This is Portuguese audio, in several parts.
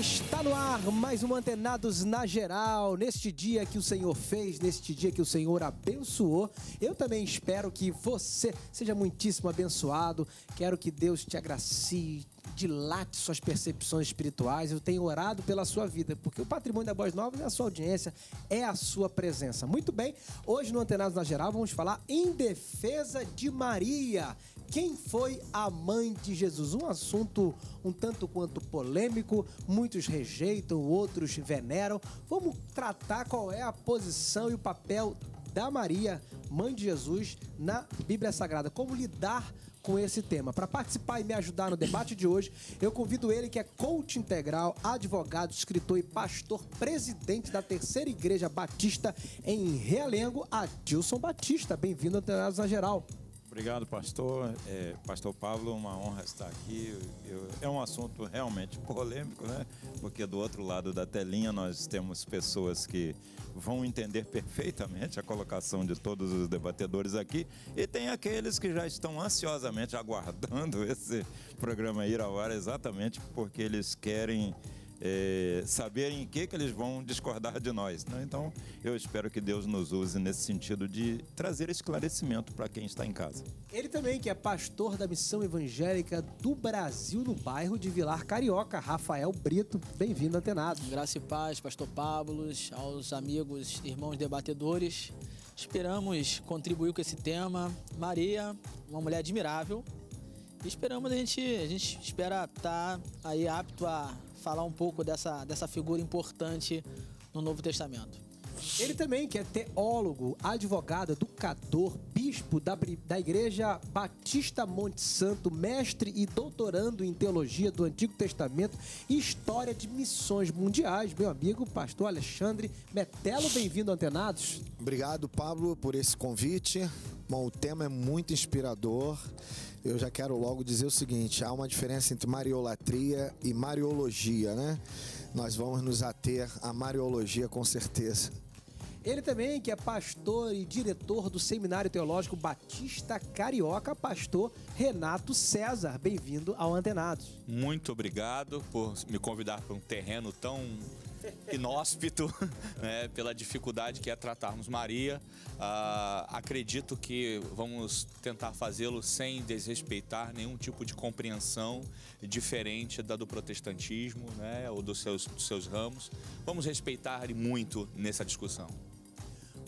Está no ar mais um Antenados na Geral. Neste dia que o Senhor fez, neste dia que o Senhor abençoou, eu também espero que você seja muitíssimo abençoado. Quero que Deus te agracie, dilate suas percepções espirituais. Eu tenho orado pela sua vida, porque o patrimônio da Boas Nova é a sua audiência, é a sua presença. Muito bem, hoje no Antenados na Geral vamos falar em defesa de Maria. Quem foi a mãe de Jesus? Um assunto um tanto quanto polêmico, muitos rejeitam, outros veneram. Vamos tratar qual é a posição e o papel da Maria, mãe de Jesus, na Bíblia Sagrada. Como lidar com esse tema. Para participar e me ajudar no debate de hoje, eu convido ele que é coach integral, advogado, escritor e pastor presidente da Terceira Igreja Batista em Realengo, Adilson Batista. Bem-vindo ao Antenados Geral. Obrigado, pastor. É, pastor Pablo, uma honra estar aqui. Eu, é um assunto realmente polêmico, né? Porque do outro lado da telinha nós temos pessoas que vão entender perfeitamente a colocação de todos os debatedores aqui e tem aqueles que já estão ansiosamente aguardando esse programa ir ao ar exatamente porque eles querem é, saber em que, que eles vão discordar de nós. Né? Então, eu espero que Deus nos use nesse sentido de trazer esclarecimento para quem está em casa. Ele também, que é pastor da Missão Evangélica do Brasil, no bairro de Vilar Carioca, Rafael Brito. Bem-vindo, Atenados. Graça e paz, pastor Pábulos, aos amigos, irmãos debatedores. Esperamos contribuir com esse tema. Maria, uma mulher admirável. E esperamos a gente, a gente espera estar tá aí apto a falar um pouco dessa, dessa figura importante no Novo Testamento. Ele também, que é teólogo, advogado, educador, bispo da, da Igreja Batista Monte Santo, mestre e doutorando em teologia do Antigo Testamento e história de missões mundiais. Meu amigo, pastor Alexandre Metelo, bem-vindo, Antenados. Obrigado, Pablo, por esse convite. Bom, o tema é muito inspirador. Eu já quero logo dizer o seguinte: há uma diferença entre mariolatria e mariologia, né? Nós vamos nos ater à mariologia com certeza. Ele também, que é pastor e diretor do Seminário Teológico Batista Carioca, pastor Renato César. Bem-vindo ao Antenados. Muito obrigado por me convidar para um terreno tão inóspito, né, pela dificuldade que é tratarmos Maria. Ah, acredito que vamos tentar fazê-lo sem desrespeitar nenhum tipo de compreensão diferente da do protestantismo né, ou dos seus, dos seus ramos. Vamos respeitar muito nessa discussão.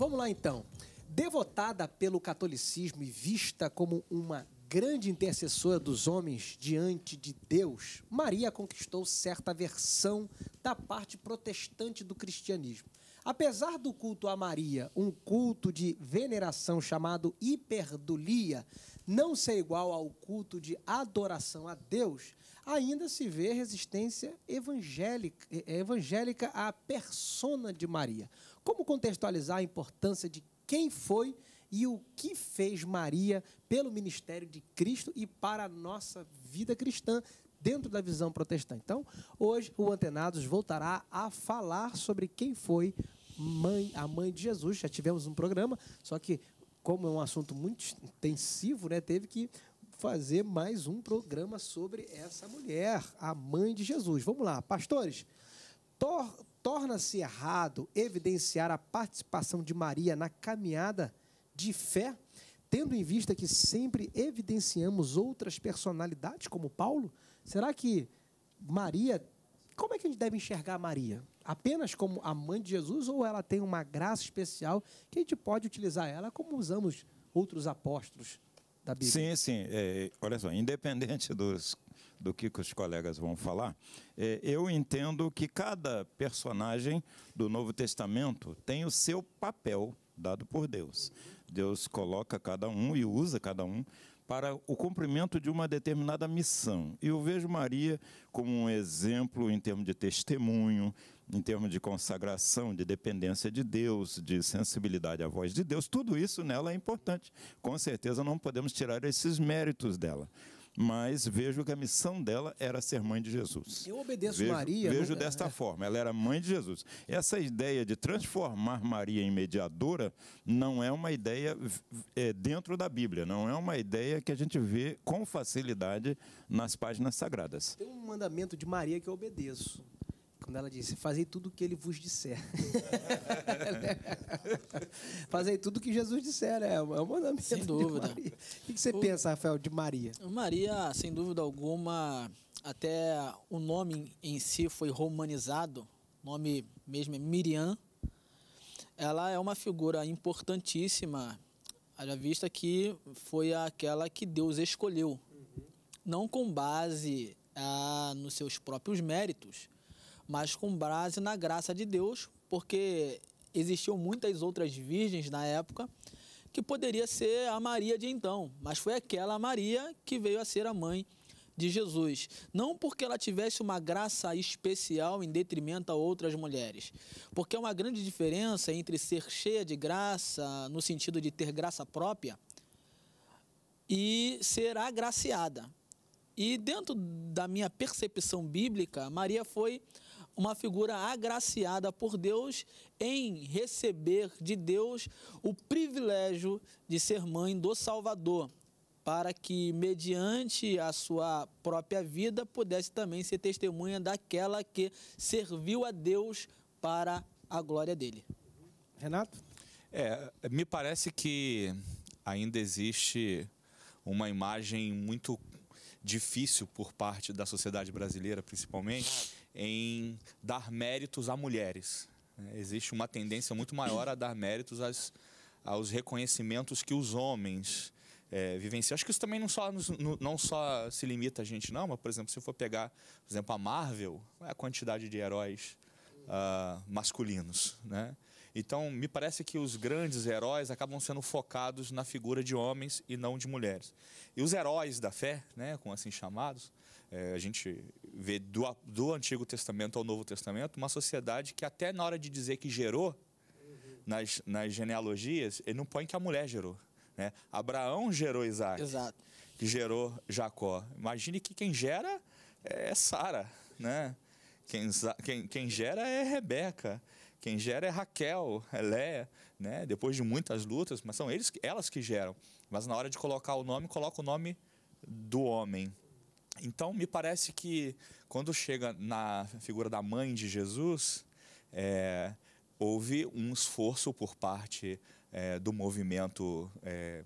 Vamos lá então. Devotada pelo catolicismo e vista como uma grande intercessora dos homens diante de Deus, Maria conquistou certa versão da parte protestante do cristianismo. Apesar do culto a Maria, um culto de veneração chamado hiperdulia, não ser igual ao culto de adoração a Deus, ainda se vê resistência evangélica, é, evangélica à persona de Maria. Como contextualizar a importância de quem foi e o que fez Maria pelo ministério de Cristo e para a nossa vida cristã dentro da visão protestante? Então, hoje o Antenados voltará a falar sobre quem foi mãe, a mãe de Jesus. Já tivemos um programa, só que como é um assunto muito intensivo, né, teve que fazer mais um programa sobre essa mulher, a mãe de Jesus. Vamos lá, pastores torna-se errado evidenciar a participação de Maria na caminhada de fé, tendo em vista que sempre evidenciamos outras personalidades, como Paulo? Será que Maria. Como é que a gente deve enxergar Maria? Apenas como a mãe de Jesus ou ela tem uma graça especial que a gente pode utilizar ela como usamos outros apóstolos da Bíblia? Sim, sim. É, olha só, independente dos do que, que os colegas vão falar, é, eu entendo que cada personagem do Novo Testamento tem o seu papel dado por Deus. Deus coloca cada um e usa cada um para o cumprimento de uma determinada missão. E eu vejo Maria como um exemplo em termos de testemunho, em termos de consagração, de dependência de Deus, de sensibilidade à voz de Deus. Tudo isso nela é importante. Com certeza não podemos tirar esses méritos dela mas vejo que a missão dela era ser mãe de Jesus. Eu obedeço vejo, Maria. Vejo não... desta é. forma, ela era mãe de Jesus. Essa ideia de transformar Maria em mediadora não é uma ideia é, dentro da Bíblia, não é uma ideia que a gente vê com facilidade nas páginas sagradas. Tem um mandamento de Maria que eu obedeço quando ela disse: Fazei tudo o que ele vos disser. Fazei tudo o que Jesus disser, né? é, o um mandamento. Sem dúvida. O que você o... pensa, Rafael, de Maria? Maria, sem dúvida alguma, até o nome em si foi romanizado, o nome mesmo é Miriam. Ela é uma figura importantíssima, haja vista que foi aquela que Deus escolheu. Uhum. Não com base ah, nos seus próprios méritos, mas com base na graça de Deus, porque existiam muitas outras virgens na época que poderia ser a Maria de então, mas foi aquela Maria que veio a ser a mãe de Jesus, não porque ela tivesse uma graça especial em detrimento a outras mulheres, porque há uma grande diferença entre ser cheia de graça, no sentido de ter graça própria, e ser agraciada. E dentro da minha percepção bíblica, Maria foi uma figura agraciada por Deus em receber de Deus o privilégio de ser mãe do Salvador, para que, mediante a sua própria vida, pudesse também ser testemunha daquela que serviu a Deus para a glória dele. Renato? É, me parece que ainda existe uma imagem muito difícil por parte da sociedade brasileira, principalmente, em dar méritos a mulheres. É, existe uma tendência muito maior a dar méritos às, aos reconhecimentos que os homens é, vivenciam. Acho que isso também não só, não só se limita a gente, não, mas, por exemplo, se eu for pegar, por exemplo, a Marvel, é a quantidade de heróis uh, masculinos, né? Então, me parece que os grandes heróis acabam sendo focados na figura de homens e não de mulheres. E os heróis da fé, né, como assim chamados, é, a gente vê do, do Antigo Testamento ao Novo Testamento uma sociedade que até na hora de dizer que gerou, nas, nas genealogias, ele não põe que a mulher gerou. Né? Abraão gerou Isaac, Exato. que gerou Jacó. Imagine que quem gera é Sara, né? Quem, quem, quem gera é Rebeca, quem gera é Raquel, é Léa, né? Depois de muitas lutas, mas são eles, elas que geram. Mas na hora de colocar o nome, coloca o nome do homem. Então, me parece que quando chega na figura da mãe de Jesus, é, houve um esforço por parte é, do movimento é,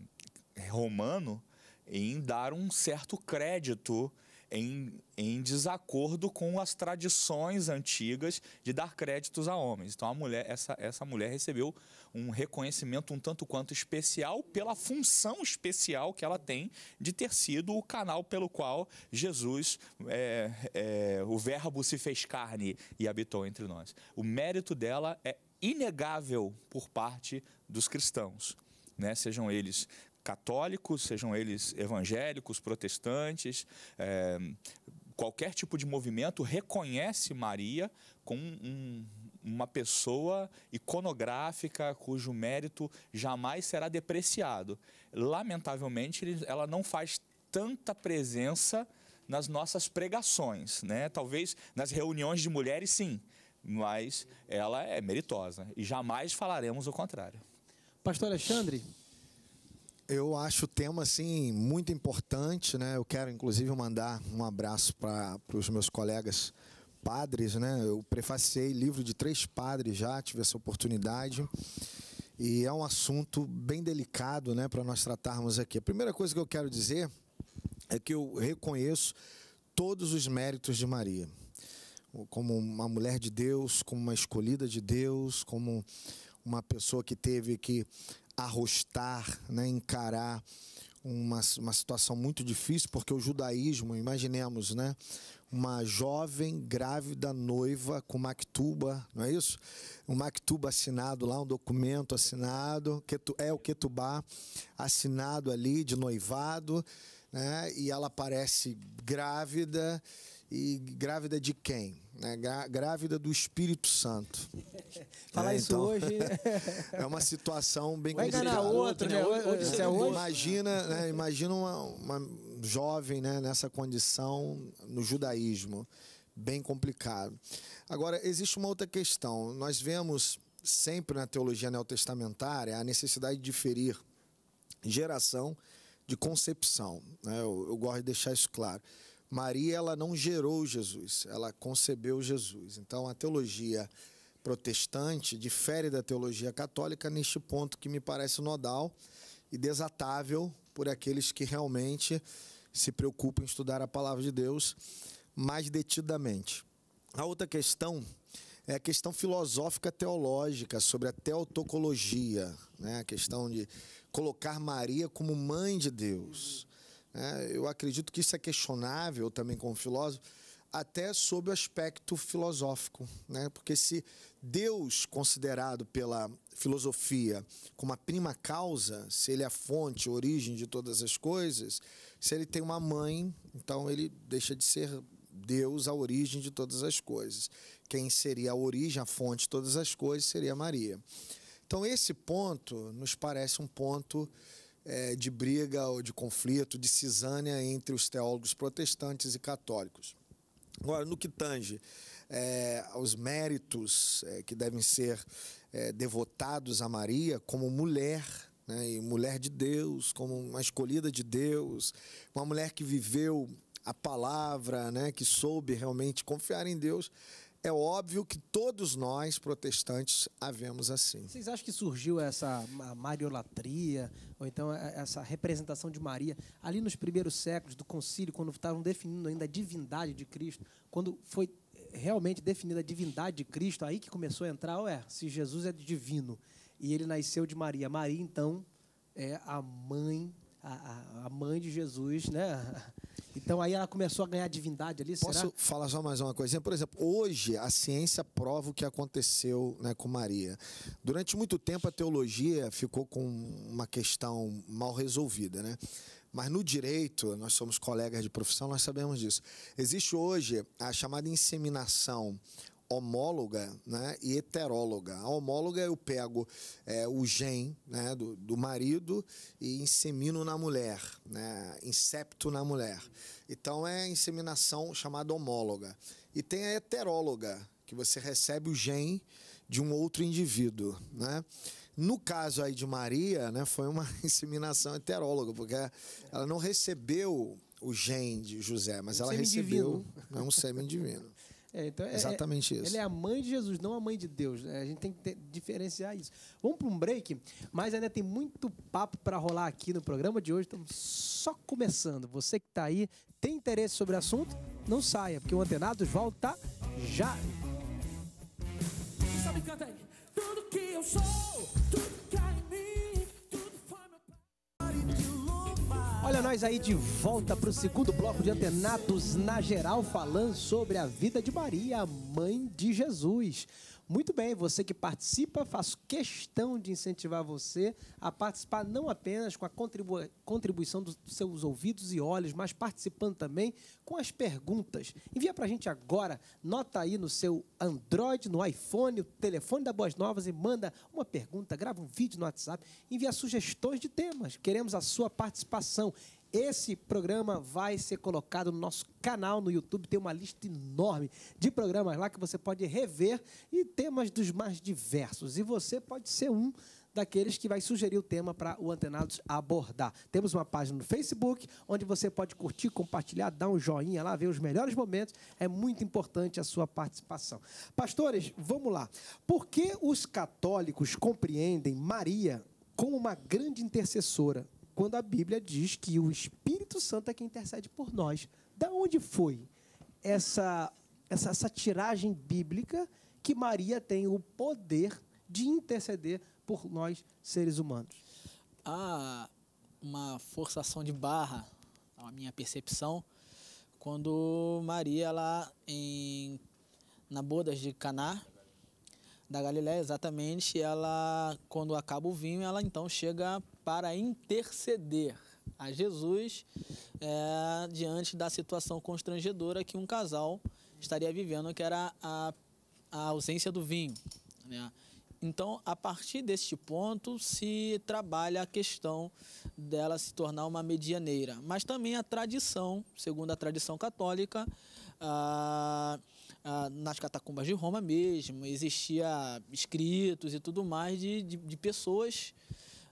romano em dar um certo crédito em, em desacordo com as tradições antigas de dar créditos a homens. Então a mulher, essa, essa mulher recebeu um reconhecimento um tanto quanto especial pela função especial que ela tem de ter sido o canal pelo qual Jesus, é, é, o Verbo se fez carne e habitou entre nós. O mérito dela é inegável por parte dos cristãos. Né, sejam eles católicos, sejam eles evangélicos, protestantes, é, qualquer tipo de movimento reconhece Maria como um, uma pessoa iconográfica cujo mérito jamais será depreciado. Lamentavelmente, ela não faz tanta presença nas nossas pregações, né? Talvez nas reuniões de mulheres, sim, mas ela é meritosa e jamais falaremos o contrário. Pastor Alexandre, eu acho o tema assim muito importante, né? Eu quero inclusive mandar um abraço para os meus colegas padres, né? Eu prefacei livro de três padres já, tive essa oportunidade. E é um assunto bem delicado, né, para nós tratarmos aqui. A primeira coisa que eu quero dizer é que eu reconheço todos os méritos de Maria, como uma mulher de Deus, como uma escolhida de Deus, como uma pessoa que teve que arrostar, né, encarar uma, uma situação muito difícil, porque o judaísmo, imaginemos, né, uma jovem grávida noiva com Mactuba, não é isso? Um Mactuba assinado lá, um documento assinado, é o Ketubá assinado ali de noivado, né, e ela aparece grávida, e grávida de quem? né? grávida do Espírito Santo. Falar é, isso então, hoje. é uma situação bem Vai complicada. Vai né? Hoje, é, é hoje. Imagina, né? Imagina uma, uma jovem né? nessa condição no judaísmo. Bem complicado. Agora, existe uma outra questão. Nós vemos sempre na teologia neotestamentária a necessidade de diferir geração de concepção. Né? Eu, eu gosto de deixar isso claro. Maria ela não gerou Jesus, ela concebeu Jesus. Então a teologia protestante difere da teologia católica neste ponto que me parece nodal e desatável por aqueles que realmente se preocupam em estudar a palavra de Deus mais detidamente. A outra questão é a questão filosófica teológica sobre a teotocologia, né? a questão de colocar Maria como mãe de Deus. Né? Eu acredito que isso é questionável também como filósofo, até sob o aspecto filosófico, né? porque se Deus, considerado pela filosofia como a prima causa, se ele é a fonte, a origem de todas as coisas, se ele tem uma mãe, então ele deixa de ser Deus, a origem de todas as coisas. Quem seria a origem, a fonte de todas as coisas seria Maria. Então, esse ponto nos parece um ponto é, de briga ou de conflito, de cisânia entre os teólogos protestantes e católicos. Agora, no que tange é, aos méritos é, que devem ser é, devotados a Maria como mulher, né, e mulher de Deus, como uma escolhida de Deus, uma mulher que viveu a palavra, né, que soube realmente confiar em Deus, é óbvio que todos nós, protestantes, havemos assim. Vocês acham que surgiu essa mariolatria, ou então essa representação de Maria, ali nos primeiros séculos do concílio, quando estavam definindo ainda a divindade de Cristo, quando foi eh, realmente definida a divindade de Cristo, aí que começou a entrar, ué, se Jesus é divino e ele nasceu de Maria. Maria, então, é a mãe, a, a mãe de Jesus, né? Então aí ela começou a ganhar divindade ali, Posso será? falar só mais uma coisinha? Por exemplo, hoje a ciência prova o que aconteceu né, com Maria. Durante muito tempo a teologia ficou com uma questão mal resolvida, né? Mas no direito, nós somos colegas de profissão, nós sabemos disso. Existe hoje a chamada inseminação homóloga né, e heteróloga. A homóloga eu pego é, o gen né, do, do, marido e insemino na mulher, né, incepto na mulher. Então é a inseminação chamada homóloga. E tem a heteróloga, que você recebe o gen de um outro indivíduo, né? No caso aí de Maria, né, foi uma inseminação heteróloga, porque ela não recebeu o gen de José, mas um ela recebeu né, um sêmen divino. É, então é, é, Exatamente é, isso. Ela é a mãe de Jesus, não a mãe de Deus. Né? A gente tem que ter, diferenciar isso. Vamos para um break, mas ainda tem muito papo para rolar aqui no programa de hoje. Estamos só começando. Você que está aí, tem interesse sobre o assunto? Não saia, porque o Antenados volta já. Sabe, canta aí. Tudo que eu sou. Olha nós aí de volta para o segundo bloco de antenados na geral falando sobre a vida de Maria, mãe de Jesus. Muito bem, você que participa, faço questão de incentivar você a participar não apenas com a contribuição dos seus ouvidos e olhos, mas participando também com as perguntas. Envia para a gente agora, nota aí no seu Android, no iPhone, o telefone da Boas Novas e manda uma pergunta, grava um vídeo no WhatsApp, envia sugestões de temas. Queremos a sua participação. Esse programa vai ser colocado no nosso canal no YouTube. Tem uma lista enorme de programas lá que você pode rever e temas dos mais diversos. E você pode ser um daqueles que vai sugerir o tema para o Antenados abordar. Temos uma página no Facebook, onde você pode curtir, compartilhar, dar um joinha lá, ver os melhores momentos. É muito importante a sua participação. Pastores, vamos lá. Por que os católicos compreendem Maria como uma grande intercessora quando a Bíblia diz que o Espírito Santo é quem intercede por nós. Da onde foi essa, essa, essa tiragem bíblica que Maria tem o poder de interceder por nós, seres humanos? Há uma forçação de barra, a minha percepção, quando Maria, lá em, na bodas de Caná, da Galiléia, exatamente, ela, quando acaba o vinho, ela então chega para interceder a Jesus é, diante da situação constrangedora que um casal estaria vivendo, que era a, a ausência do vinho. Né? Então, a partir deste ponto, se trabalha a questão dela se tornar uma medianeira. Mas também a tradição, segundo a tradição católica, ah, ah, nas catacumbas de Roma mesmo, existia escritos e tudo mais de, de, de pessoas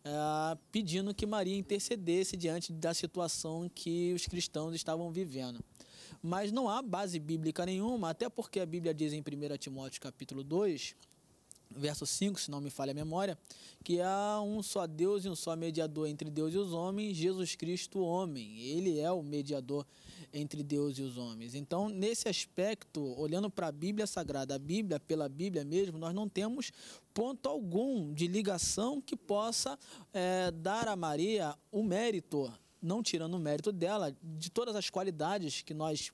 é, pedindo que Maria intercedesse diante da situação que os cristãos estavam vivendo. Mas não há base bíblica nenhuma, até porque a Bíblia diz em 1 Timóteo capítulo 2, verso 5, se não me falha a memória, que há um só Deus e um só mediador entre Deus e os homens, Jesus Cristo, homem. Ele é o mediador entre Deus e os homens. Então, nesse aspecto, olhando para a Bíblia Sagrada, a Bíblia pela Bíblia mesmo, nós não temos ponto algum de ligação que possa é, dar a Maria o mérito, não tirando o mérito dela, de todas as qualidades que nós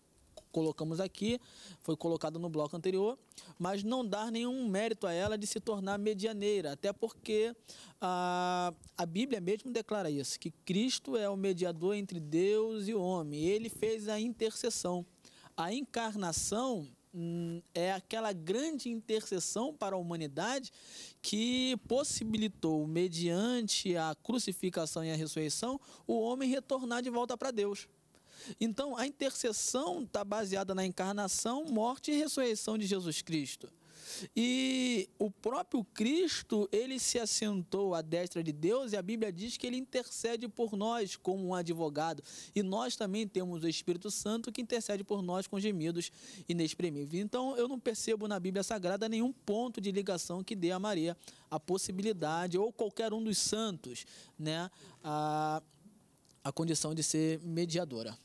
colocamos aqui, foi colocada no bloco anterior, mas não dar nenhum mérito a ela de se tornar medianeira, até porque a, a Bíblia mesmo declara isso, que Cristo é o mediador entre Deus e o homem, ele fez a intercessão. A encarnação hum, é aquela grande intercessão para a humanidade que possibilitou, mediante a crucificação e a ressurreição, o homem retornar de volta para Deus. Então, a intercessão está baseada na encarnação, morte e ressurreição de Jesus Cristo. E o próprio Cristo, ele se assentou à destra de Deus e a Bíblia diz que ele intercede por nós como um advogado. E nós também temos o Espírito Santo que intercede por nós com gemidos inexprimíveis. Então, eu não percebo na Bíblia Sagrada nenhum ponto de ligação que dê a Maria a possibilidade, ou qualquer um dos santos, né, a, a condição de ser mediadora.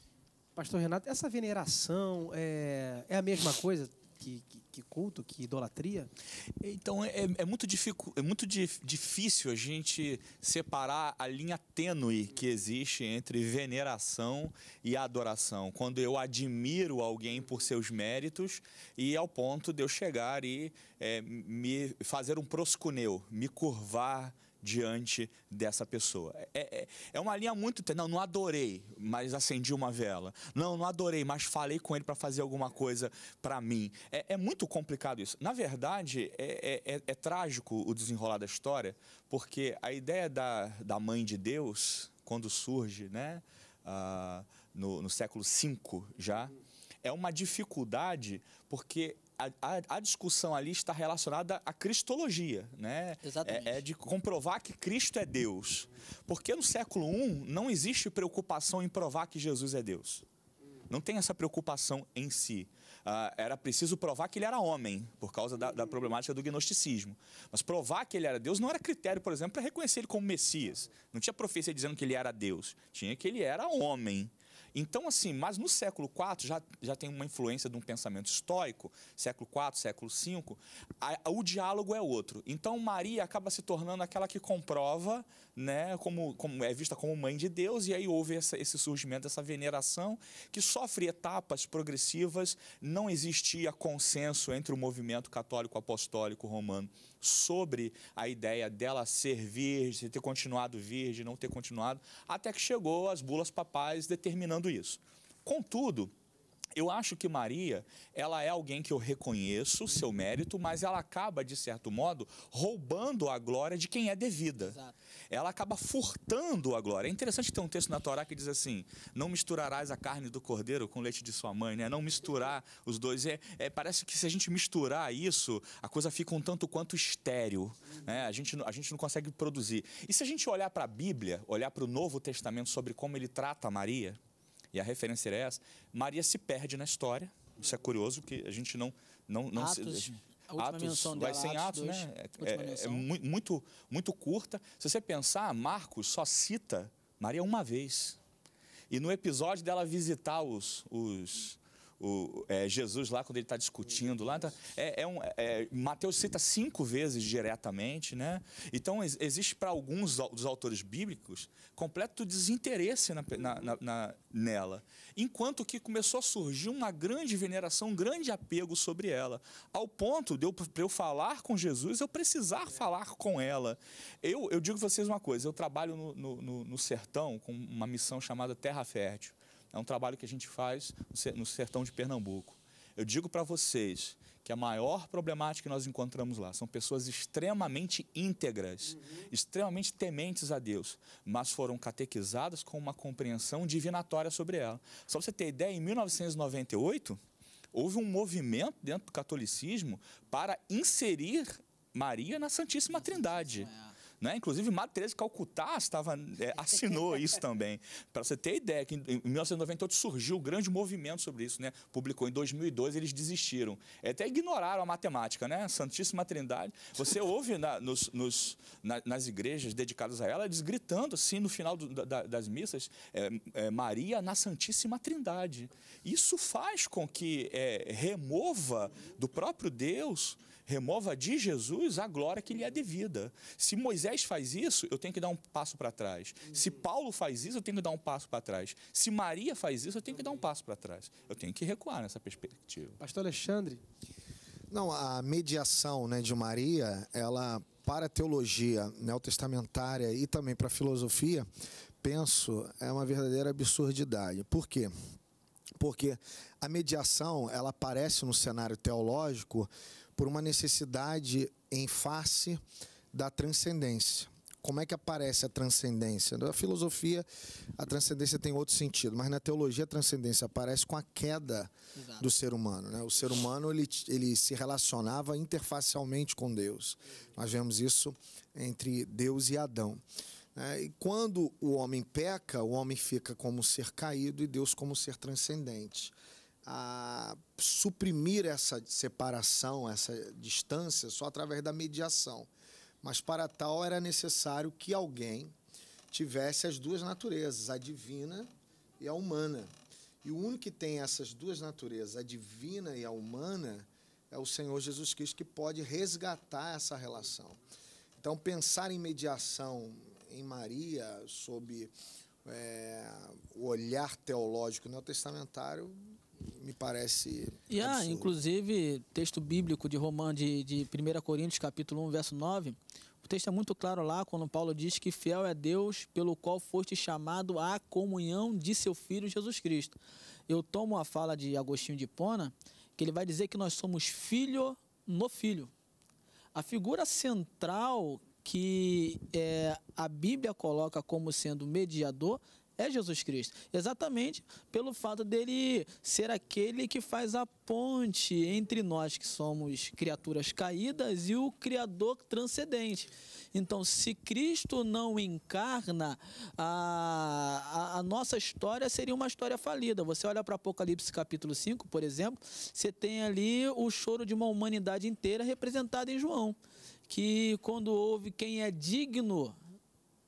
Pastor Renato, essa veneração é, é a mesma coisa que, que, que, culto, que idolatria? Então, é, é, é muito, dificu, é muito difícil a gente separar a linha tênue que existe entre veneração e adoração. Quando eu admiro alguém por seus méritos e ao ponto de eu chegar e é, me fazer um proscuneu, me curvar diante dessa pessoa. É, é, é uma linha muito. Não, não adorei, mas acendi uma vela. Não, não adorei, mas falei com ele para fazer alguma coisa para mim. É, é, muito complicado isso. Na verdade, é é, é, é trágico o desenrolar da história, porque a ideia da, da mãe de Deus, quando surge, né? Uh, no, no, século V já, é uma dificuldade porque a, a, discussão ali está relacionada à cristologia, né? Exatamente. É, é, de comprovar que Cristo é Deus. Porque no século I não existe preocupação em provar que Jesus é Deus. Não tem essa preocupação em si. Ah, era preciso provar que ele era homem, por causa da, da, problemática do gnosticismo. Mas provar que ele era Deus não era critério, por exemplo, para reconhecer ele como Messias. Não tinha profecia dizendo que ele era Deus. Tinha que ele era homem. Então, assim, mas no século IV já, já tem uma influência de um pensamento estoico, século IV, século V, a, a, o diálogo é outro. Então, Maria acaba se tornando aquela que comprova, né, como, como é vista como mãe de Deus, e aí houve essa, esse surgimento dessa veneração que sofre etapas progressivas, não existia consenso entre o movimento católico apostólico romano sobre a ideia dela ser virgem, ter continuado virgem, não ter continuado, até que chegou as bulas papais determinando isso. Contudo, eu acho que Maria, ela é alguém que eu reconheço o seu mérito, mas ela acaba, de certo modo, roubando a glória de quem é devida. Exato. Ela acaba furtando a glória. É interessante ter um texto na Torá que diz assim: não misturarás a carne do cordeiro com o leite de sua mãe, né? Não misturar os dois. É, é parece que se a gente misturar isso, a coisa fica um tanto quanto estéreo. Né? A, gente, a gente não consegue produzir. E se a gente olhar para a Bíblia, olhar para o Novo Testamento sobre como ele trata Maria, e a referência era essa, Maria se perde na história. Isso é curioso, porque a gente não. não, não Atos, se, Atos dela, vai sem Atos, Atos né? É, é, é, muito, muito curta. Se você pensar, Marcos só cita Maria uma vez. E no episódio dela visitar os, os o, é, Jesus lá, quando ele está discutindo lá, tá, é, é um, é, Mateus cita cinco vezes diretamente, né? Então, ex existe para alguns dos autores bíblicos completo desinteresse na, na, na, nela, enquanto que começou a surgir uma grande veneração, um grande apego sobre ela, ao ponto de eu, eu falar com Jesus, eu precisar é. falar com ela. Eu, eu digo para vocês uma coisa, eu trabalho no, no, no sertão com uma missão chamada Terra Fértil. É um trabalho que a gente faz no sertão de Pernambuco. Eu digo para vocês que a maior problemática que nós encontramos lá são pessoas extremamente íntegras, uhum. extremamente tementes a Deus, mas foram catequizadas com uma compreensão divinatória sobre ela. Só para você ter ideia, em 1998 houve um movimento dentro do catolicismo para inserir Maria na Santíssima Trindade. É. Né? Inclusive, Matheus Calcutá estava, é, assinou isso também. Para você ter ideia, que em, 1998 surgiu um grande movimento sobre isso. Né? Publicou em 2002, eles desistiram. É, até ignoraram a matemática, né? Santíssima Trindade. Você ouve na, nos, nos, na, nas igrejas dedicadas a ela, eles gritando assim no final do, da, das missas, é, é, Maria na Santíssima Trindade. Isso faz com que é, remova do próprio Deus remova de Jesus a glória que lhe é devida. Se Moisés faz isso, eu tenho que dar um passo para trás. Se Paulo faz isso, eu tenho que dar um passo para trás. Se Maria faz isso, eu tenho que dar um passo para trás. Eu tenho que recuar nessa perspectiva. Pastor Alexandre. Não, a mediação né, de Maria, ela para a teologia neotestamentária e também para a filosofia, penso, é uma verdadeira absurdidade. Por quê? Porque a mediação, ela aparece no cenário teológico por uma necessidade em face da transcendência. Como é que aparece a transcendência? Na filosofia, a transcendência tem outro sentido, mas na teologia a transcendência aparece com a queda Exato. do ser humano. Né? O ser humano ele, ele se relacionava interfacialmente com Deus. Nós vemos isso entre Deus e Adão. Né? E quando o homem peca, o homem fica como um ser caído e Deus como um ser transcendente a suprimir essa separação, essa distância, só através da mediação. Mas para tal era necessário que alguém tivesse as duas naturezas, a divina e a humana. E o único que tem essas duas naturezas, a divina e a humana, é o Senhor Jesus Cristo que pode resgatar essa relação. Então, pensar em mediação em Maria, sob é, o olhar teológico neotestamentário, me parece. E ah inclusive, texto bíblico de Romã, de, de 1 Coríntios, capítulo 1, verso 9. O texto é muito claro lá quando Paulo diz que fiel é Deus pelo qual foste chamado à comunhão de seu Filho Jesus Cristo. Eu tomo a fala de Agostinho de Pona, que ele vai dizer que nós somos filho no filho. A figura central que é, a Bíblia coloca como sendo mediador é Jesus Cristo. Exatamente pelo fato dele ser aquele que faz a ponte entre nós que somos criaturas caídas e o Criador transcendente. Então, se Cristo não encarna, a, a, a nossa história seria uma história falida. Você olha para Apocalipse capítulo 5, por exemplo, você tem ali o choro de uma humanidade inteira representada em João, que quando ouve quem é digno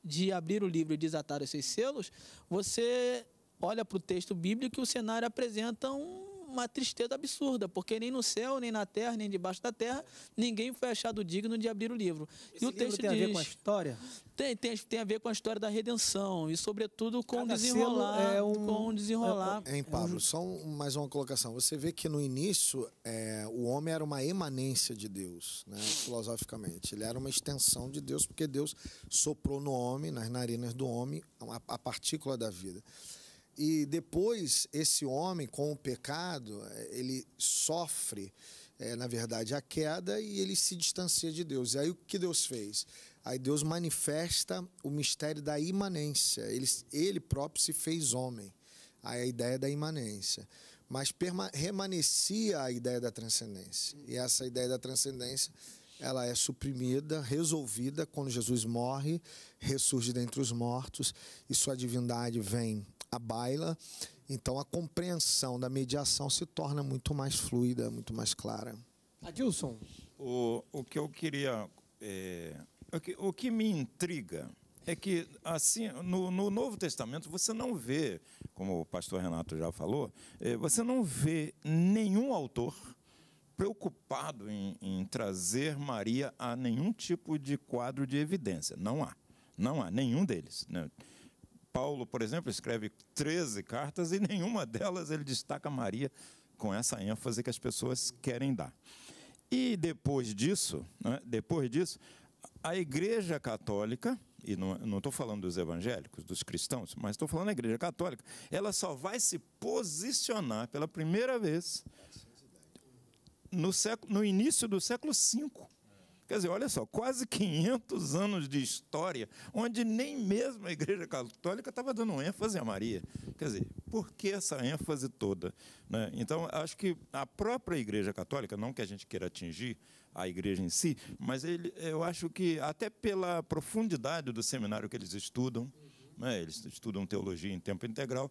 de abrir o livro e desatar os seus selos, você olha para o texto bíblico e o cenário apresenta um uma tristeza absurda, porque nem no céu, nem na terra, nem debaixo da terra, ninguém foi achado digno de abrir o livro. Esse e o texto tem diz, a ver com a história? Tem, tem, tem a ver com a história da redenção e, sobretudo, com Cada desenrolar. É um... Com desenrolar. É, é, em Pablo, só um, mais uma colocação. Você vê que no início é, o homem era uma emanência de Deus, né, filosoficamente. Ele era uma extensão de Deus, porque Deus soprou no homem, nas narinas do homem, a, a partícula da vida. E depois, esse homem, com o pecado, eh, ele sofre, é, na verdade, a queda e ele se distancia de Deus. E aí o que Deus fez? Aí Deus manifesta o mistério da imanência. Ele, ele próprio se fez homem. Aí a ideia da imanência. Mas perma, remanescia a ideia da transcendência. E essa ideia da transcendência ela é suprimida, resolvida quando Jesus morre, ressurge dentre os mortos e sua divindade vem a baila. Então a compreensão da mediação se torna muito mais fluida, muito mais clara. Adilson. O, o que eu queria. É, o, que, o que me intriga é que assim no, no, Novo Testamento você não vê, como o pastor Renato já falou, é, você não vê nenhum autor preocupado em, em trazer Maria a nenhum tipo de quadro de evidência. Não há, não há nenhum deles. Né? Paulo, por exemplo, escreve 13 cartas e nenhuma delas ele destaca Maria com essa ênfase que as pessoas querem dar. E depois disso, né, depois disso, a Igreja Católica, e não estou falando dos evangélicos, dos cristãos, mas estou falando da Igreja Católica, ela só vai se posicionar pela primeira vez no, século, no início do século V Quer dizer, olha só, quase 500 anos de história, onde nem mesmo a Igreja Católica estava dando ênfase a Maria. Quer dizer, por que essa ênfase toda? Né? Então, acho que a própria Igreja Católica, não que a gente queira atingir a Igreja em si, mas ele, eu acho que até pela profundidade do seminário que eles estudam, né? eles estudam teologia em tempo integral,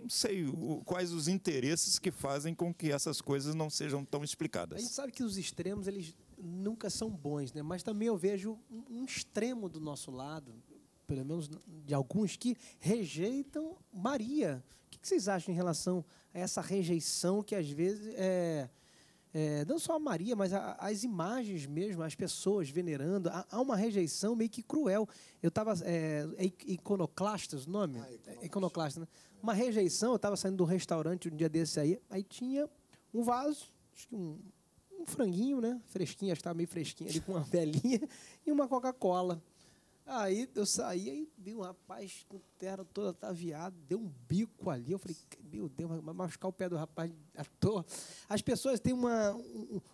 não sei o, quais os interesses que fazem com que essas coisas não sejam tão explicadas. A gente sabe que os extremos eles nunca são bons, né? Mas também eu vejo um extremo do nosso lado, pelo menos de alguns que rejeitam Maria. O que vocês acham em relação a essa rejeição que às vezes é, é não só a Maria, mas a, as imagens mesmo, as pessoas venerando, há, há uma rejeição meio que cruel. Eu estava é, iconoclastas, o nome, ah, iconoclasta, né? uma rejeição. Eu estava saindo do restaurante um dia desse aí, aí tinha um vaso, acho que um franguinho, né? Fresquinho, acho que estava meio fresquinho ali, com uma velhinha e uma Coca-Cola. Aí eu saí, e vi um rapaz com terra toda ataviado, deu um bico ali. Eu falei, meu Deus, vai machucar o pé do rapaz à toa. As pessoas têm uma,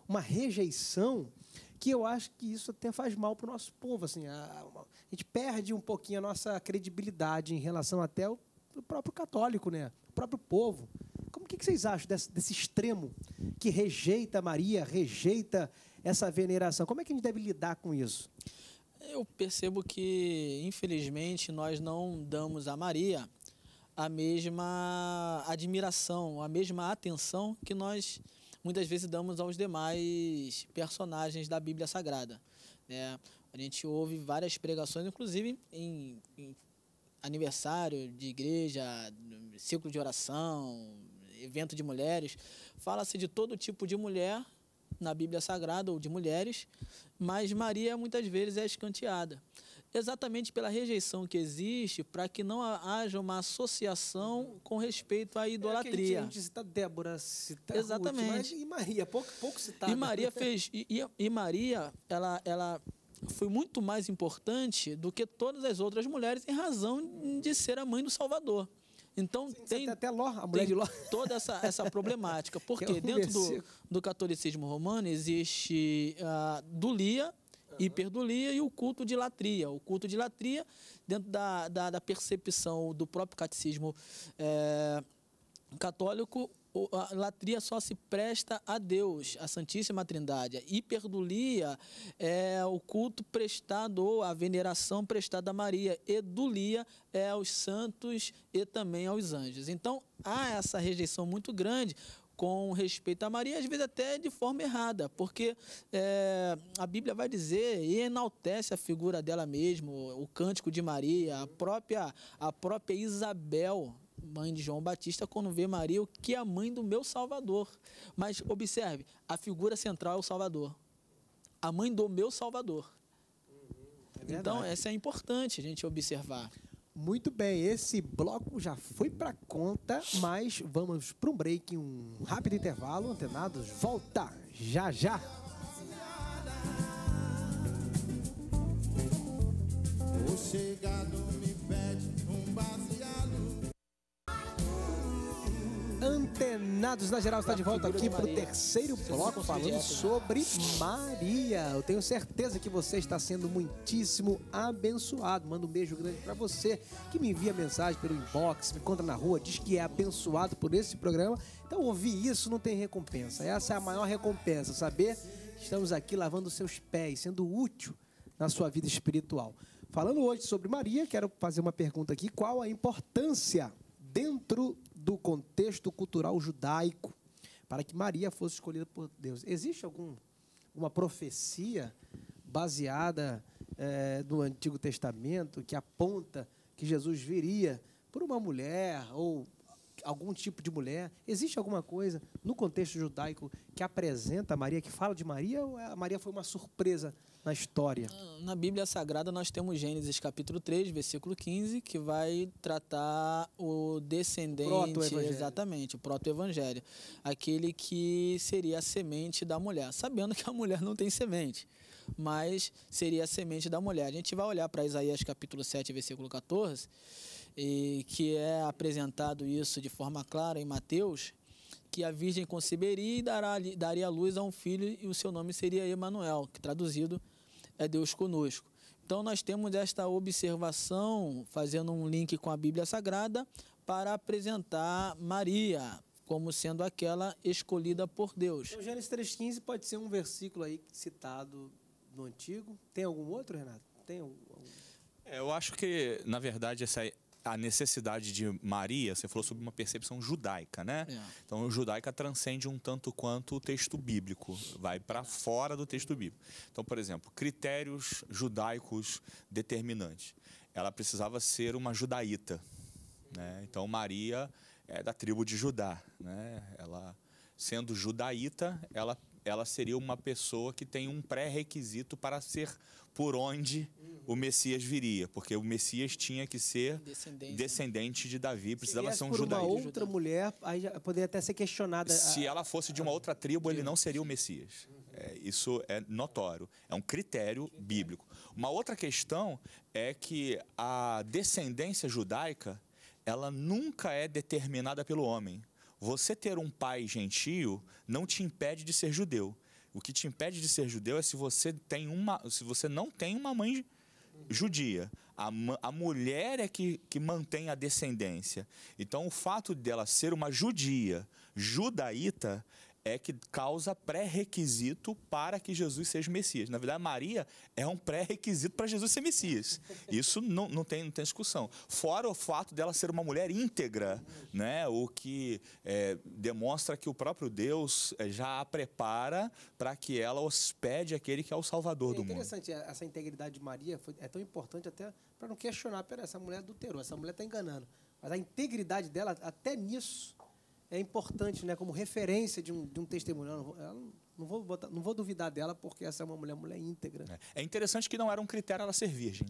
uma rejeição que eu acho que isso até faz mal para o nosso povo. Assim, a, a, gente perde um pouquinho a nossa credibilidade em relação até o próprio católico, né? o próprio povo que, que vocês acham desse, desse extremo que rejeita Maria, rejeita essa veneração? Como é que a gente deve lidar com isso? Eu percebo que, infelizmente, nós não damos a Maria a mesma admiração, a mesma atenção que nós muitas vezes damos aos demais personagens da Bíblia Sagrada. Né? a gente ouve várias pregações, inclusive em, em aniversário de igreja, ciclo de oração, evento de mulheres, fala-se de todo tipo de mulher na Bíblia Sagrada ou de mulheres, mas Maria muitas vezes é escanteada, exatamente pela rejeição que existe para que não haja uma associação com respeito à é idolatria. É a gente cita Débora, cita exatamente. Ruth, mas e Maria, pouco, pouco citada. E Maria fez e, e Maria, ela, ela foi muito mais importante do que todas as outras mulheres em razão de ser a mãe do Salvador. Então Sim, tem até Ló, a mulher de Ló. toda essa, essa problemática. Porque é dentro do, do catolicismo romano existe a ah, dulia, uhum. hiperdulia e o culto de latria. O culto de latria, dentro da, da, da percepção do próprio catecismo é, católico, a latria só se presta a Deus, a Santíssima Trindade. A hiperdulia é o culto prestado ou a veneração prestada a Maria. Edulia é aos santos e também aos anjos. Então há essa rejeição muito grande com respeito a Maria, às vezes até de forma errada, porque é, a Bíblia vai dizer e enaltece a figura dela mesmo, o cântico de Maria, a própria, a própria Isabel, mãe de João Batista, quando vê Maria, o que é a mãe do meu Salvador. Mas observe, a figura central é o Salvador. A mãe do meu Salvador. Uhum, é então, essa é importante a gente observar. Muito bem, esse bloco já foi para conta, mas vamos para um break, um rápido intervalo, antenados, volta já já. O Danados na geral está de volta aqui para o terceiro bloco falando né? sobre Maria. Eu tenho certeza que você está sendo muitíssimo abençoado. Mando um beijo grande para você que me envia mensagem pelo inbox, me encontra na rua, diz que é abençoado por esse programa. Então ouvir isso não tem recompensa. Essa é a maior recompensa, saber que estamos aqui lavando seus pés, sendo útil na sua vida espiritual. Falando hoje sobre Maria, quero fazer uma pergunta aqui: qual a importância dentro do contexto cultural judaico para que Maria fosse escolhida por Deus. Existe algum, uma profecia baseada é, no Antigo Testamento que aponta que Jesus viria por uma mulher ou algum tipo de mulher? Existe alguma coisa no contexto judaico que apresenta a Maria, que fala de Maria, ou é, a Maria foi uma surpresa na história? Ah, na Bíblia Sagrada nós temos Gênesis capítulo 3, versículo 15, que vai tratar o descendente, proto exatamente, o proto-evangelho, aquele que seria a semente da mulher, sabendo que a mulher não tem semente mas seria a semente da mulher. A gente vai olhar para Isaías capítulo 7, versículo 14, e que é apresentado isso de forma clara em Mateus, que a virgem conceberia e dará, daria luz a um filho e o seu nome seria Emanuel, que traduzido é Deus conosco. Então nós temos esta observação, fazendo um link com a Bíblia Sagrada, para apresentar Maria como sendo aquela escolhida por Deus. Então, Gênesis 3,15 pode ser um versículo aí citado no Antigo. Tem algum outro, Renato? Tem algum... É, eu acho que, na verdade, essa a necessidade de Maria, você falou sobre uma percepção judaica, né? É. Então, judaica transcende um tanto quanto o texto bíblico, vai para fora do texto bíblico. Então, por exemplo, critérios judaicos determinantes. Ela precisava ser uma judaíta, né? Então, Maria é da tribo de Judá, né? Ela sendo judaíta, ela ela seria uma pessoa que tem um pré-requisito para ser por onde uhum. o Messias viria, porque o Messias tinha que ser descendente, descendente de Davi, precisava se ser um por judaísmo. uma outra mulher, aí poderia até ser questionada. Se a... Ah, ela fosse de uma ah, outra tribo, ele não seria o Messias. Uhum. É, isso é notório, é um critério bíblico. Uma outra questão é que a descendência judaica, ela nunca é determinada pelo homem você ter um pai gentio não te impede de ser judeu. O que te impede de ser judeu é se você tem uma, se você não tem uma mãe judia. A, a mulher é que, que mantém a descendência. Então, o fato dela ser uma judia, judaíta, é que causa pré-requisito para que Jesus seja Messias. Na verdade, Maria é um pré-requisito para Jesus ser Messias. Isso não, não, tem, não tem discussão. Fora o fato dela ser uma mulher íntegra, né, o que é, demonstra que o próprio Deus é, já a prepara para que ela hospede aquele que é o Salvador é do mundo. Interessante, é, essa integridade de Maria foi, é tão importante até para não questionar, pera, essa mulher adulterou, essa mulher está enganando. Mas a integridade dela, até nisso, é importante, né, como referência de um, de um testemunho. Não, não, vou botar, não vou duvidar dela, porque essa é uma mulher, mulher íntegra. É, é interessante que não era um critério ela ser virgem.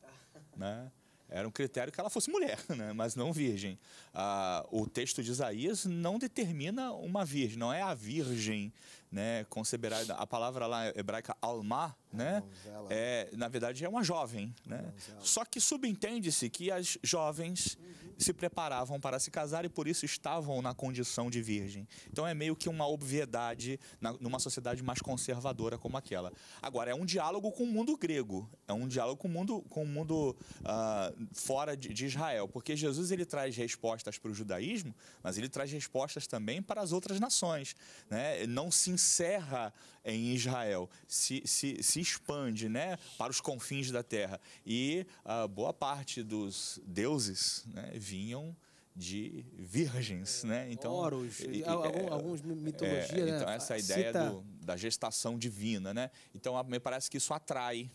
né? Era um critério que ela fosse mulher, né? mas não virgem. Ah, o texto de Isaías não determina uma virgem, não é a virgem né, conceberá a palavra lá hebraica alma, né? É, na verdade é uma jovem, né? Só que subentende-se que as jovens uhum. se preparavam para se casar e por isso estavam na condição de virgem. Então é meio que uma obviedade na, numa sociedade mais conservadora como aquela. Agora é um diálogo com o mundo grego, é um diálogo com o mundo com o mundo uh, fora de, de Israel, porque Jesus ele traz respostas para o judaísmo, mas ele traz respostas também para as outras nações, né? Não se encerra em Israel, se, se, se expande né, para os confins da terra. E uh, boa parte dos deuses né, vinham de virgens, né? Então, Oros, e, e, alguns, é, alguns mitologias, é, né? Então essa ideia do, da gestação divina, né? Então me parece que isso atrai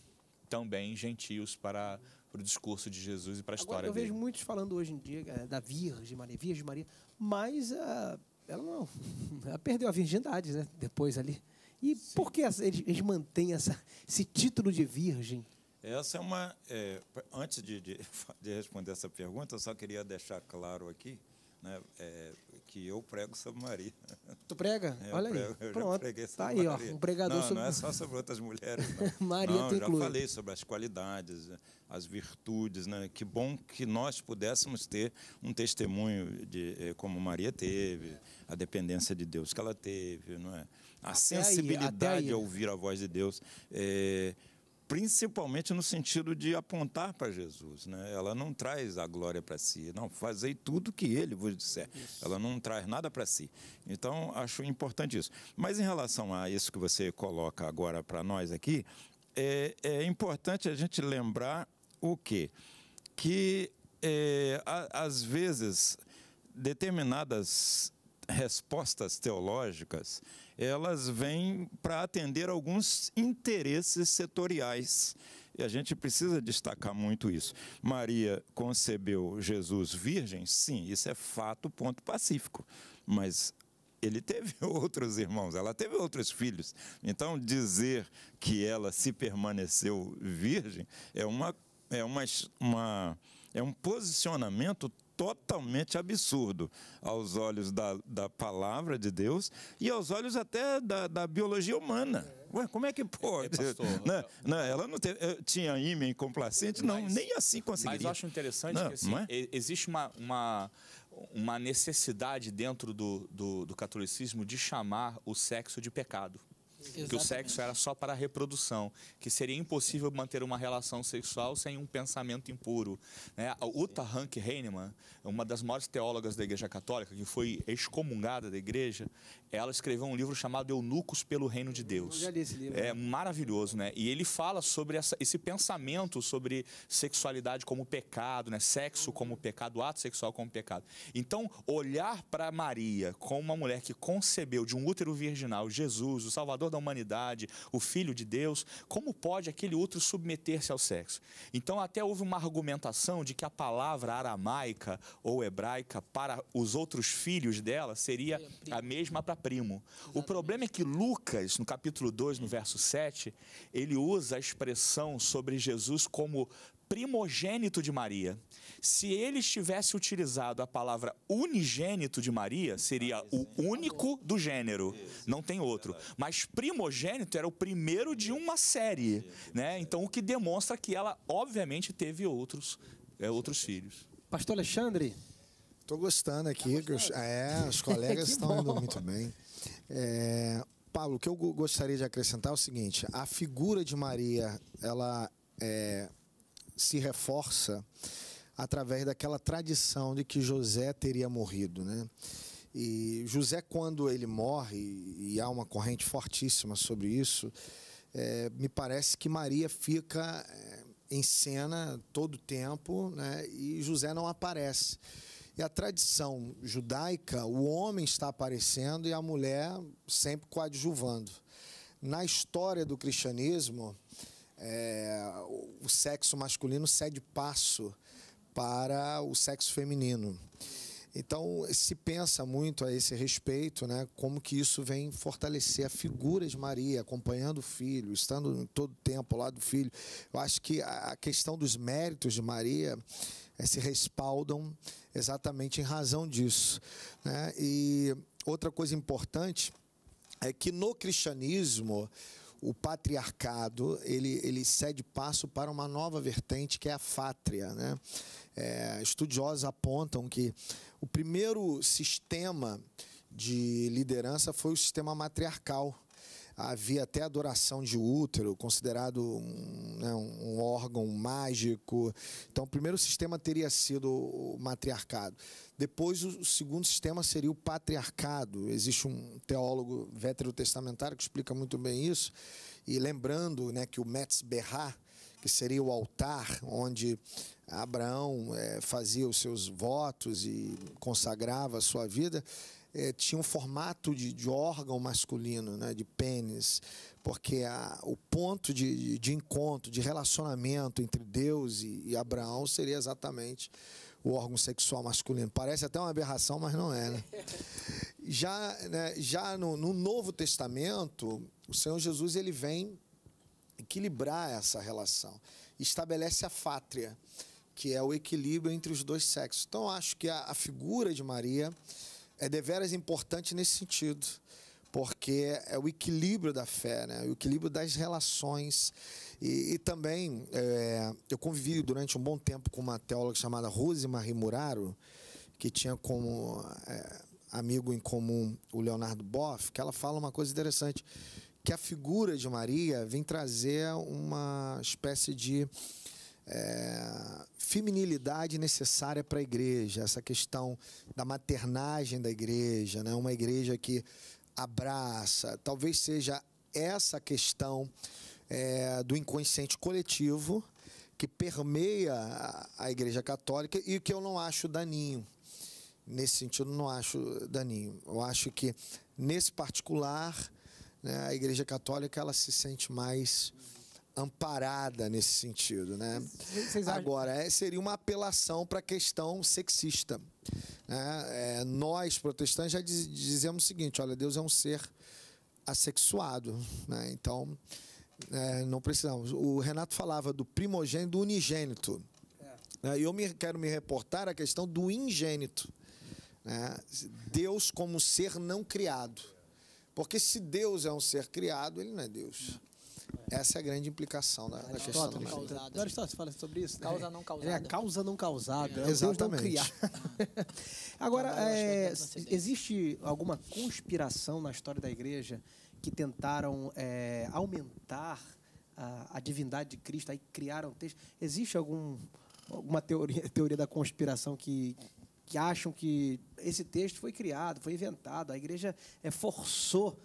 também gentios para, para o discurso de Jesus e para a Agora, história eu dele. Eu vejo muitos falando hoje em dia eh, da Virgem Maria, Virgem Maria, mas a uh ela não, ela perdeu a virgindade, né? Depois ali. E Sim. por que eles mantêm essa, esse título de virgem? Essa é uma. É, antes de, de, de responder essa pergunta, eu só queria deixar claro aqui né, é, que eu prego sobre Maria. Tu prega? É, Olha prego, aí. Pronto. tá aí, ó, um pregador não, sobre... Não é só sobre outras mulheres. Maria tem Eu já falei sobre as qualidades, as virtudes. Né? Que bom que nós pudéssemos ter um testemunho de eh, como Maria teve, a dependência de Deus que ela teve, não é? A até sensibilidade aí, a ouvir a voz de Deus. É, principalmente no sentido de apontar para Jesus. Né? Ela não traz a glória para si, não, fazei tudo que ele vos disser. Isso. Ela não traz nada para si. Então, acho importante isso. Mas em relação a isso que você coloca agora para nós aqui, é, é, importante a gente lembrar o quê? Que, é, a, às vezes, determinadas respostas teológicas elas vêm para atender alguns interesses setoriais. E a gente precisa destacar muito isso. Maria concebeu Jesus virgem? Sim, isso é fato, ponto pacífico. Mas ele teve outros irmãos, ela teve outros filhos. Então, dizer que ela se permaneceu virgem é uma. É, uma, uma, é um posicionamento totalmente absurdo aos olhos da, da palavra de Deus e aos olhos até da, da biologia humana. É. Ué, como é que é, é pode? É, pastor, não, ela não eh, tinha ímã complacente, não, mas, nem assim conseguiria. Mas eu acho interessante não, que assim, é? existe uma, uma, uma necessidade dentro do, do, do catolicismo de chamar o sexo de pecado. Exatamente. Que o sexo era só para a reprodução, que seria impossível manter uma relação sexual sem um pensamento impuro. Né? A Uta Hank Heinemann, uma das maiores teólogas da Igreja Católica, que foi excomungada da Igreja, ela escreveu um livro chamado Eunucos pelo Reino de Deus. Eu já li esse livro. É né? maravilhoso, né? E ele fala sobre essa, esse pensamento sobre sexualidade como pecado, né? Sexo como pecado, ato sexual como pecado. Então, olhar para Maria como uma mulher que concebeu de um útero virginal Jesus, o Salvador toda a humanidade, o Filho de Deus, como pode aquele outro submeter-se ao sexo? Então, até houve uma argumentação de que a palavra aramaica ou hebraica para os outros filhos dela seria a mesma para primo. O problema é que Lucas, no capítulo 2, no verso 7, ele usa a expressão sobre Jesus como primogênito de Maria. Se ele estivesse utilizado a palavra unigênito de Maria, seria o único do gênero, não tem outro. Mas primogênito era o primeiro de uma série, né? Então o que demonstra que ela obviamente teve outros, é, outros filhos. Pastor Alexandre, Estou gostando aqui. Tá gostando? é, os colegas estão indo muito bem. É, Paulo, o que eu gostaria de acrescentar é o seguinte: a figura de Maria, ela é, se reforça através daquela tradição de que José teria morrido, né? E José, quando ele morre, e há uma corrente fortíssima sobre isso, é, me parece que Maria fica é, em cena todo o tempo né, e José não aparece. E a tradição judaica, o homem está aparecendo e a mulher sempre coadjuvando. Na história do cristianismo, é, o sexo masculino cede passo para o sexo feminino. Então, se pensa muito a esse respeito, né, como que isso vem fortalecer a figura de Maria, acompanhando o filho, estando todo tempo ao lado do filho. Eu acho que a questão dos méritos de Maria é, se respaldam exatamente em razão disso. Né? E outra coisa importante é que no cristianismo, o patriarcado ele, ele cede passo para uma nova vertente que é a fátria. Né? É, estudiosos apontam que o primeiro sistema de liderança foi o sistema matriarcal, havia até adoração de útero, considerado um, né, um, órgão mágico. Então, o primeiro sistema teria sido o matriarcado. Depois, o segundo sistema seria o patriarcado. Existe um teólogo veterotestamentário que explica muito bem isso. E lembrando né, que o Metz Berra, que seria o altar onde Abraão é, fazia os seus votos e consagrava a sua vida, é, tinha um formato de, de, órgão masculino, né, de pênis, porque a, o ponto de, de, encontro, de relacionamento entre Deus e, e Abraão seria exatamente o órgão sexual masculino. Parece até uma aberração, mas não é. Né? Já, né, já no, no, Novo Testamento, o Senhor Jesus ele vem equilibrar essa relação, estabelece a fátria, que é o equilíbrio entre os dois sexos. Então, acho que a, a figura de Maria é deveras importante nesse sentido, porque é o equilíbrio da fé, né? o equilíbrio das relações. E, e também, é, eu convivi durante um bom tempo com uma teóloga chamada Rose Marie Muraro, que tinha como é, amigo em comum o Leonardo Boff, que ela fala uma coisa interessante, que a figura de Maria vem trazer uma espécie de é, feminilidade necessária para a igreja, essa questão da maternagem da igreja, né? uma igreja que abraça, talvez seja essa questão é, do inconsciente coletivo que permeia a, a igreja católica e que eu não acho daninho. Nesse sentido, não acho daninho. Eu acho que, nesse particular, né, a igreja católica ela se sente mais amparada nesse sentido, né? Agora, é, seria uma apelação para a questão sexista. Né? É, nós, protestantes, já diz, dizemos o seguinte, olha, Deus é um ser assexuado, né? Então, é, não precisamos. O Renato falava do primogênito, do unigênito. É. Né? E eu me, quero me reportar à questão do ingênito. Né? Deus como ser não criado. Porque se Deus é um ser criado, ele não é Deus. Essa é a grande implicação da, da questão da causada. Do então, Aristóteles fala sobre isso. Né? Causa não causada. É a causa não causada. Então, é. Exatamente. Não Agora, é, existe alguma conspiração na história da igreja que tentaram é, aumentar a, a, divindade de Cristo, aí criaram texto? Existe algum, alguma teoria, teoria da conspiração que, que acham que esse texto foi criado, foi inventado, a igreja é, forçou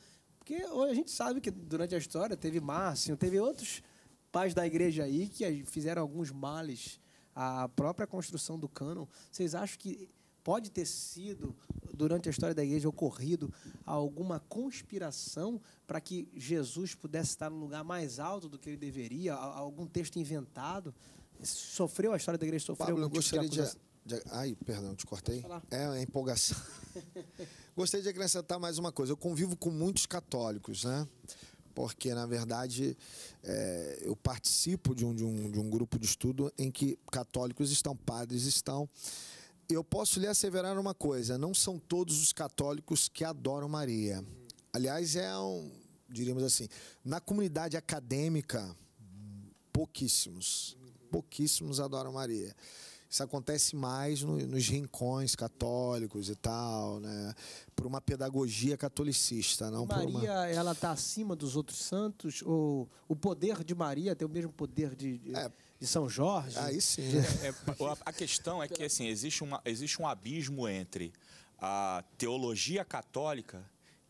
porque a gente sabe que durante a história teve Márcio, teve outros pais da igreja aí que fizeram alguns males à própria construção do cânon. Vocês acham que pode ter sido, durante a história da igreja, ocorrido alguma conspiração para que Jesus pudesse estar no lugar mais alto do que ele deveria? Algum texto inventado? Sofreu a história da igreja? Sofreu Pablo, eu gostaria tipo de, de, de, Ai, perdão, te cortei. É a é empolgação. Gostaria de acrescentar mais uma coisa. Eu convivo com muitos católicos, né? Porque, na verdade, é, eu participo de um, de, um, de um grupo de estudo em que católicos estão, padres estão. Eu posso lhe asseverar uma coisa: não são todos os católicos que adoram Maria. Aliás, é um, diríamos assim, na comunidade acadêmica, pouquíssimos, pouquíssimos adoram Maria. Isso acontece mais no, nos rincões católicos e tal, né? Por uma pedagogia catolicista, não Maria, por uma... ela está acima dos outros santos? Ou o poder de Maria tem o mesmo poder de, de, é. de São Jorge? Aí sim. É, é, a questão é que, assim, existe, uma, existe um abismo entre a teologia católica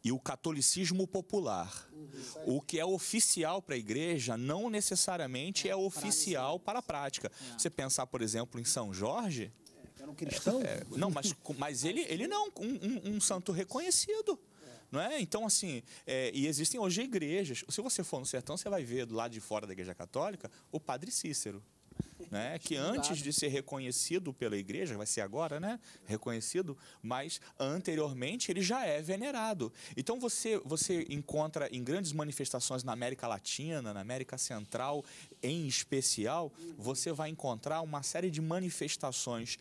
e o catolicismo popular. Uhum. O que é oficial para a igreja não necessariamente é, é oficial para a prática. É. Você pensar, por exemplo, em São Jorge. É, era um cristão? É, é, não, mas, mas ele, ele não, um, um, um santo reconhecido. É. Não é? Então, assim, é, e existem hoje igrejas. Se você for no sertão, você vai ver do lado de fora da igreja católica o padre Cícero. né? que antes de ser reconhecido pela igreja, vai ser agora, né? Reconhecido, mas anteriormente ele já é venerado. Então você, você encontra em grandes manifestações na América Latina, na América Central, em especial, uhum. você vai encontrar uma série de manifestações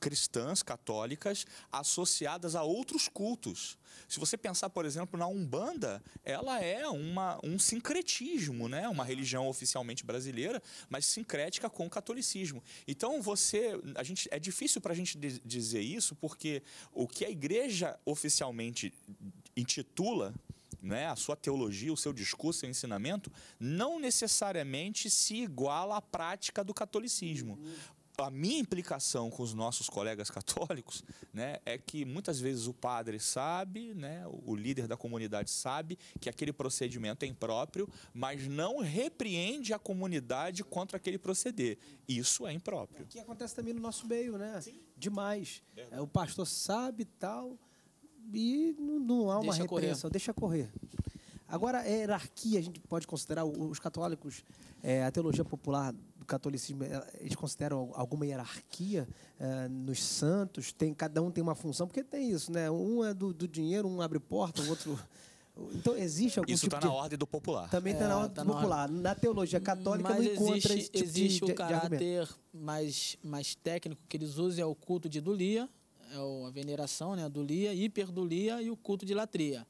cristãs católicas associadas a outros cultos. Se você pensar, por exemplo, na Umbanda, ela é uma, um sincretismo, né? uma religião oficialmente brasileira, mas sincrética com o catolicismo. Então você. A gente, é difícil para a gente dizer isso, porque o que a igreja oficialmente intitula né, a sua teologia, o seu discurso, seu ensinamento, não necessariamente se iguala à prática do catolicismo a minha implicação com os nossos colegas católicos né, é que muitas vezes o padre sabe, né, o líder da comunidade sabe que aquele procedimento é impróprio, mas não repreende a comunidade contra aquele proceder. Isso é impróprio. O que acontece também no nosso meio, né? Sim. Demais. É, o pastor sabe tal e não, não há uma deixa repreensão, correr. deixa correr. Agora, a hierarquia, a gente pode considerar os católicos, é, a teologia popular catolicismo eh, eles consideram alguma hierarquia é, nos santos? Tem cada um tem uma função porque tem isso, né? Um é do, do dinheiro, um abre porta, o outro Então existe algum Isso está tipo tá na de... ordem do popular. Também está é, na tá ordem tá do na popular. Ordem. Na teologia católica Mas não existe, encontra esse tipo existe de, o caráter de mais, mais técnico que eles usam é o culto de dulia, é a veneração, né, a dulia, hiperdulia e o culto de latria.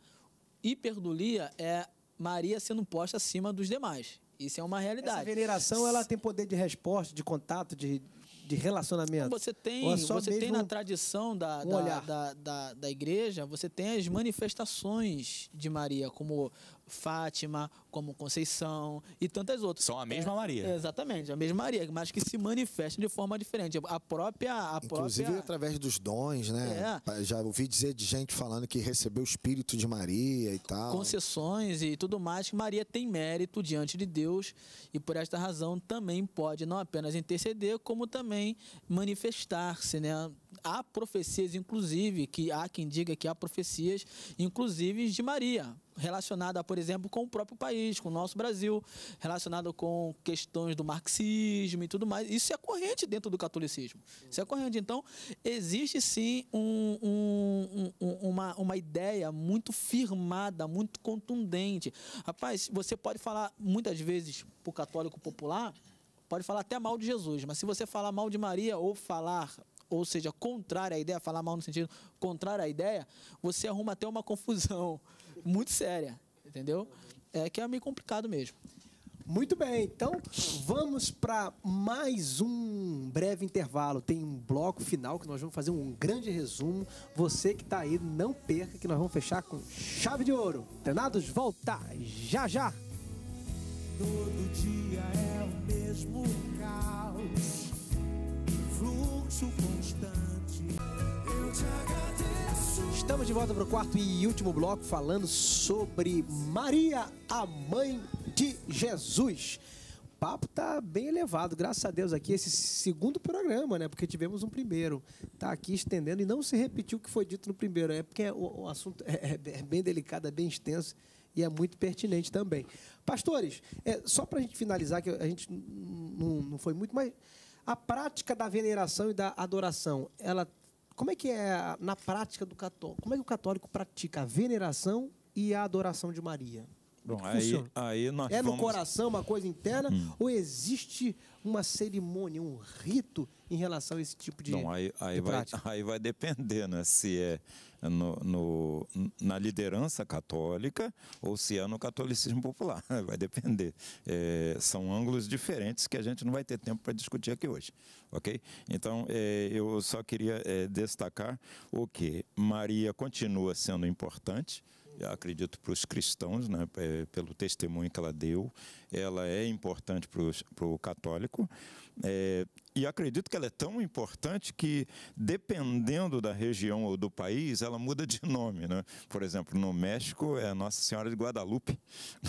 Hiperdulia é Maria sendo posta acima dos demais. Isso é uma realidade. Essa veneração ela tem poder de resposta, de contato, de, de relacionamento. Você tem, é você tem na tradição da, um da, da, da, da, igreja, você tem as manifestações de Maria, como Fátima, como Conceição e tantas outras. São a mesma é, Maria. Exatamente, a mesma Maria, mas que se manifestam de forma diferente. A própria. A Inclusive própria... através dos dons, né? É. Já ouvi dizer de gente falando que recebeu o Espírito de Maria e tal. Concessões e tudo mais, que Maria tem mérito diante de Deus e por esta razão também pode não apenas interceder, como também manifestar-se, né? Há profecias, inclusive, que há quem diga que há profecias, inclusive de Maria relacionada, por exemplo, com o próprio país, com o nosso Brasil, relacionada com questões do marxismo e tudo mais. Isso é corrente dentro do catolicismo. Isso é corrente. Então, existe sim um, um, um, uma, uma ideia muito firmada, muito contundente. Rapaz, você pode falar muitas vezes para o católico popular, pode falar até mal de Jesus, mas se você falar mal de Maria ou falar ou seja, contrária à ideia, falar mal no sentido contrário à ideia, você arruma até uma confusão muito séria, entendeu? É que é meio complicado mesmo. Muito bem, então vamos para mais um breve intervalo. Tem um bloco final que nós vamos fazer um grande resumo. Você que está aí, não perca, que nós vamos fechar com chave de ouro. Treinados, volta já já! Todo dia é o mesmo caos, fluxo constante. Estamos de volta para o quarto e último bloco falando sobre Maria, a mãe de Jesus. O papo tá bem elevado, graças a Deus aqui esse segundo programa, né? Porque tivemos um primeiro. Tá aqui estendendo e não se repetiu o que foi dito no primeiro, é porque é o, o assunto é, é, é bem delicado, é bem extenso e é muito pertinente também. Pastores, é, só para a gente finalizar, que a gente não, não foi muito, mas a prática da veneração e da adoração, ela como é que é na prática do católico? Como é que o católico pratica a veneração e a adoração de Maria? Bom, aí, aí nós é no coração uma coisa interna hum. ou existe uma cerimônia, um rito em relação a esse tipo de, Não, aí, aí de vai, prática? Aí vai depender, né? Se é no, no, na liderança católica ou se é no catolicismo popular. Vai depender. É, são ângulos diferentes que a gente não vai ter tempo para discutir aqui hoje, ok? Então, é, eu só queria é, destacar o que Maria continua sendo importante, acredito, para os cristãos, né, é, pelo testemunho que ela deu. Ela é importante para o católico. É, e acredito que ela é tão importante que, dependendo da região ou do país, ela muda de nome. Né? Por exemplo, no México é Nossa Senhora de Guadalupe.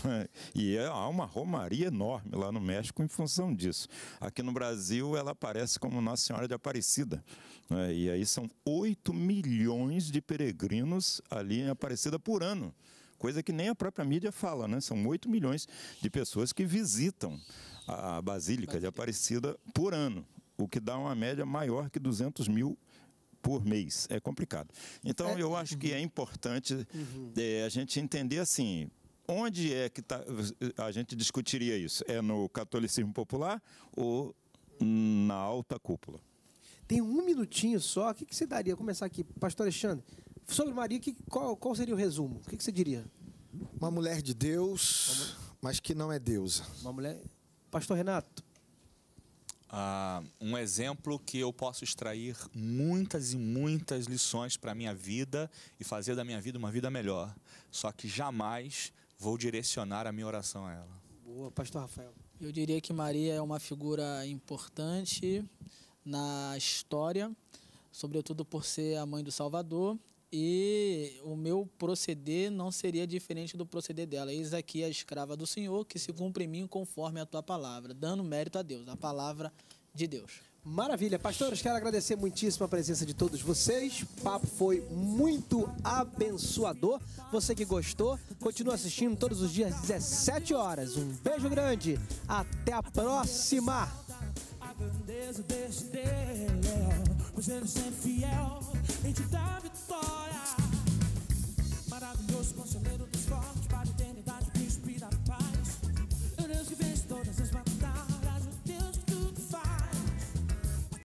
Né? E é, há uma romaria enorme lá no México em função disso. Aqui no Brasil, ela aparece como Nossa Senhora de Aparecida. Né? E aí são 8 milhões de peregrinos ali em Aparecida por ano coisa que nem a própria mídia fala, né? São 8 milhões de pessoas que visitam a Basílica de Aparecida por ano o que dá uma média maior que 200 mil por mês. É complicado. Então, é, eu acho uhum. que é uhum. importante uhum. é, a gente entender assim. Onde é que tá, a gente discutiria isso? É no catolicismo popular ou na alta cúpula? Tem um minutinho só. O que, que você daria? Começar aqui, Pastor Alexandre. Sobre Maria, que, qual, qual seria o resumo? O que, que você diria? Uma mulher de Deus, mas que não é deusa. Uma mulher. Pastor Renato. Uh, um exemplo que eu posso extrair muitas e muitas lições para a minha vida e fazer da minha vida uma vida melhor. Só que jamais vou direcionar a minha oração a ela. Boa, Pastor Rafael. Eu diria que Maria é uma figura importante na história, sobretudo por ser a mãe do Salvador e o meu proceder não seria diferente do proceder dela. Eis aqui a escrava do Senhor, que se cumpre em mim conforme a tua palavra, dando mérito a Deus, a palavra de Deus. Maravilha, pastores, quero agradecer muitíssimo a presença de todos vocês. O papo foi muito abençoador. Você que gostou, continua assistindo todos os dias 17 horas. Um beijo grande. Até a próxima pois é sempre fiel em te dar vitória.